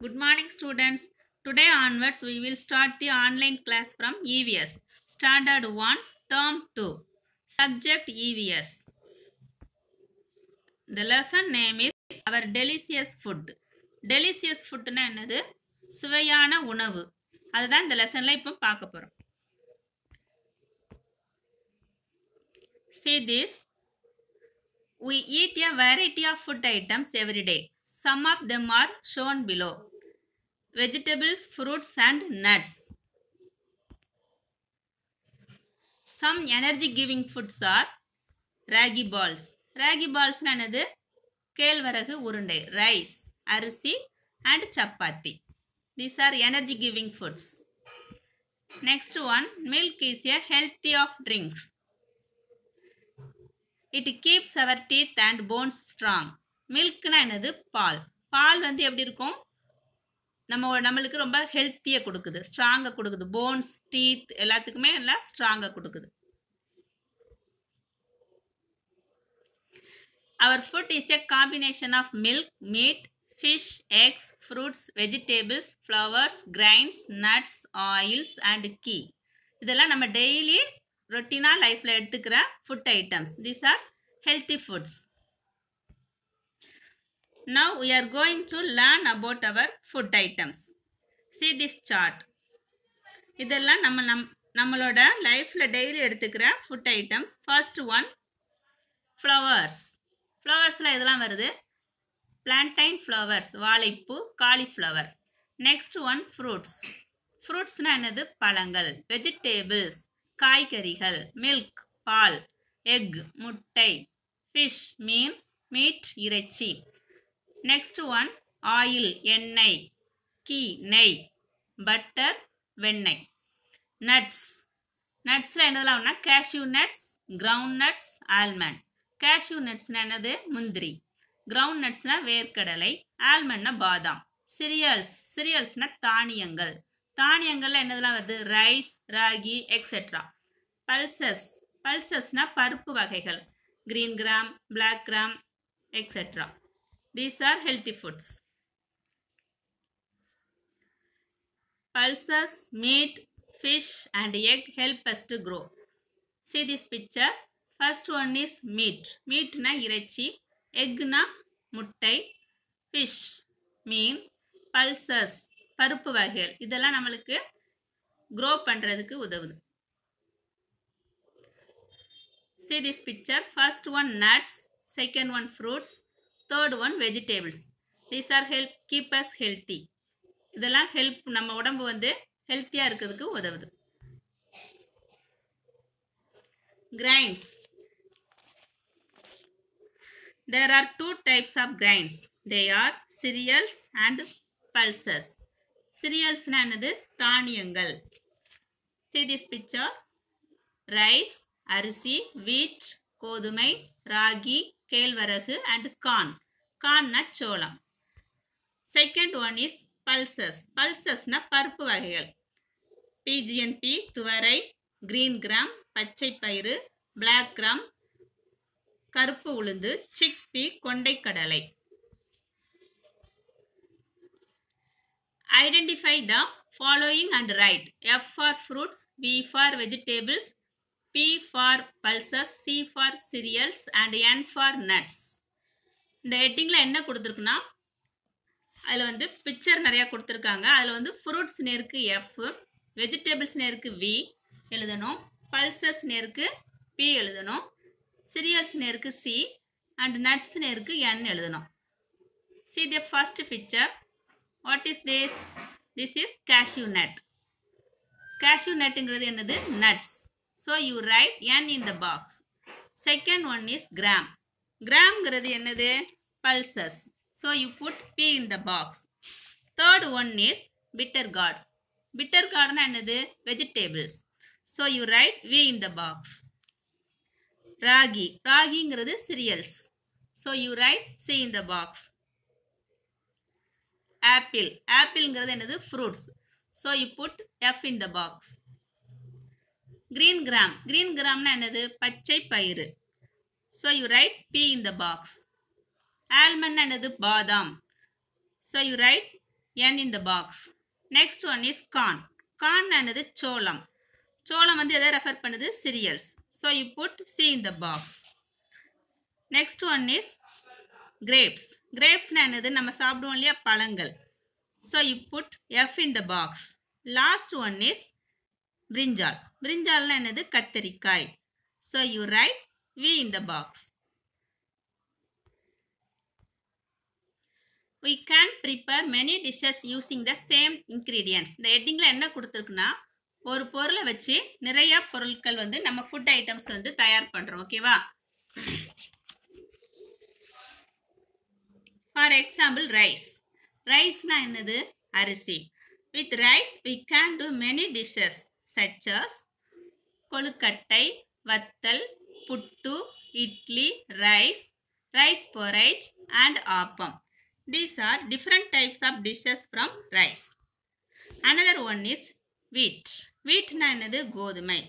Good morning students. Today onwards we will start the online class from EVS. Standard 1, Term 2. Subject EVS. The lesson name is Our Delicious Food. Delicious Foodனா என்னது? சுவையான உணவு. அதுதான் இந்த லெசன்ல இப்போ பார்க்க போறோம். See this. We eat a variety of food items every day. Some of them are shown below. Vegetables, fruits and nuts some energy giving foods are ragi balls ragi பால்ஸ்னா என்னது கேழ்வரகு உருண்டை ரைஸ் அரிசி and chapati these are energy giving foods next one milk is a healthy of drinks it keeps our teeth and bones strong மில்க்னா என்னது பால் பால் வந்து எப்படி இருக்கும் நம்ம நம்மளுக்கு ரொம்ப ஹெல்த்தியை கொடுக்குது ஸ்ட்ராங்காக கொடுக்குது போன்ஸ் டீத் எல்லாத்துக்குமே நல்லா ஸ்ட்ராங்காக கொடுக்குது our food is a combination of milk meat fish eggs fruits vegetables flowers grains nuts oils and ghee இதெல்லாம் நம்ம டெய்லி ரொட்டீனாக லைஃப்பில் எடுத்துக்கிற food items these are healthy foods Now we are going to learn about our food items. See this chart. இதெல்லாம் நம்ம நம் நம்மளோட லைஃப்பில் டெய்லி எடுத்துக்கிற food items first one flowers ஃப்ளவர்ஸில் இதெல்லாம் வருது பிளான்டைன் ஃப்ளவர்ஸ் வாழைப்பூ காலிஃப்ளவர் நெக்ஸ்ட் ஒன் ஃப்ரூட்ஸ் ஃப்ரூட்ஸ்னால் என்னது பழங்கள் வெஜிடேபிள்ஸ் காய்கறிகள் மில்க் பால் எக் முட்டை ஃபிஷ் மீன் மீட் இறைச்சி நெக்ஸ்ட் ஒன் ஆயில் எண்ணெய் கீ நெய் பட்டர் வெண்ணெய் நட்ஸ் நட்ஸில் என்னதெல்லாம் cashew nuts ground nuts almond cashew நட்ஸ்னால் என்னது முந்திரி கிரவுண்ட் நட்ஸ்னால் வேர்க்கடலை ஆல்மண்ட்னா பாதாம் சிரியல்ஸ் சிரியல்ஸ்னால் தானியங்கள் தானியங்கள்ல என்னதெல்லாம் வருது ரைஸ் ராகி எக்ஸெட்ரா பல்சஸ் பல்சஸ்னா பருப்பு வகைகள் green gram black gram etcetera These are healthy foods. Pulses, meat, fish and egg help us to grow. See this picture. First one is meat. Meat na இறைச்சி. Egg na முட்டை. Fish மீன். Pulses பருப்பு வகைகள். இதெல்லாம் நம்மளுக்கு grow பண்டுறதுக்கு உதவுது. See this picture. First one nuts. Second one fruits. Third one vegetables these are help keep us healthy இதெல்லாம் help நம்ம உடம்பு வந்து ஹெல்த்தியாக இருக்கிறதுக்கு உதவுது grains there are two types of grains they are cereals and pulses சிரியல்ஸ்னா என்னது தானியங்கள் சி திஸ் பிக்சர் ரைஸ் அரிசி வீட் கோதுமை ராகி கேழ்வரகு அண்ட் கான் கான்னா சோளம் செகண்ட் ஒன் இஸ் பல்சஸ் பல்சஸ்னா பருப்பு வகைகள் பிஜிஎன்பி துவரை கிரீன் கிராம் பச்சை பயிறு பிளாக் கிராம் கருப்பு உளுந்து சிக்பி கொண்டைக்கடலை identify the following and write F for fruits P for vegetables P for pulses, C for cereals and N for nuts. இந்த எட்டிங்கில் என்ன கொடுத்துருக்குன்னா அதில் வந்து பிக்சர் நிறையா கொடுத்துருக்காங்க அதில் வந்து ஃப்ரூட்ஸ் நேருக்கு எஃப் வெஜிடபிள்ஸ் நேருக்கு வி எழுதணும் பல்சஸ் நேருக்கு பி எழுதணும் சிரியல்ஸ் நேருக்கு சி அண்ட் நட்ஸ் நேருக்கு என் எழுதணும் see the first picture what is this this is cashew nut cashew நட்டுங்கிறது என்னது nuts so you write N in the box second one is gram கிராம்ங்கிறது என்னது pulses so you put P in the box third one is bitter gourd bitter கார்டுனா என்னது vegetables so you write V in the box ragi ராகிங்கிறது cereals so you write C in the box apple ஆப்பிள்ங்கிறது என்னது fruits so you put F in the box green gram green கிராம்னா என்னது பச்சை பயிறு so you write P in the box almond என்னது பாதாம் so you write N in the box next one is corn corn என்னது சோளம் சோளம் வந்து எதை ரெஃபர் பண்ணுது cereals so you put C in the box next one is grapes கிரேப்ஸ்னா என்னது நம்ம சாப்பிடுவோம் இல்லையா பழங்கள் so you put F in the box last one is brinjal பிரிஞ்சால்னா என்னது கத்தரிக்காய் so you write V in the box we can prepare many dishes using the same ingredients இந்த ஹெட்டிங்கில் என்ன கொடுத்துருக்குன்னா ஒரு பொருளை வச்சு நிறைய பொருட்கள் வந்து நம்ம ஃபுட் ஐட்டம்ஸ் வந்து தயார் பண்ணுறோம் ஓகேவா ஃபார் எக்ஸாம்பிள் ரைஸ் ரைஸ்னால் என்னது அரிசி with rice we can do many dishes such as kolukattai, vattal, puttu, idli, rice, rice porridge and appam. These are different types of dishes from rice. Another one is wheat. Wheat na another godhumai.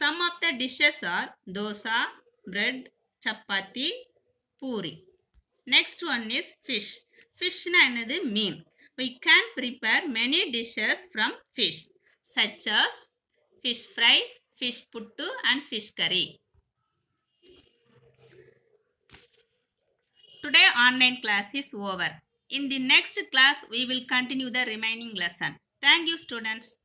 Some of the dishes are dosa, bread, chapati, puri. Next one is fish. Fish na another mean. We can prepare many dishes from fish such as fish fry, fish puttu and fish curry. Today online class is over. In the next class, we will continue the remaining lesson. Thank you students.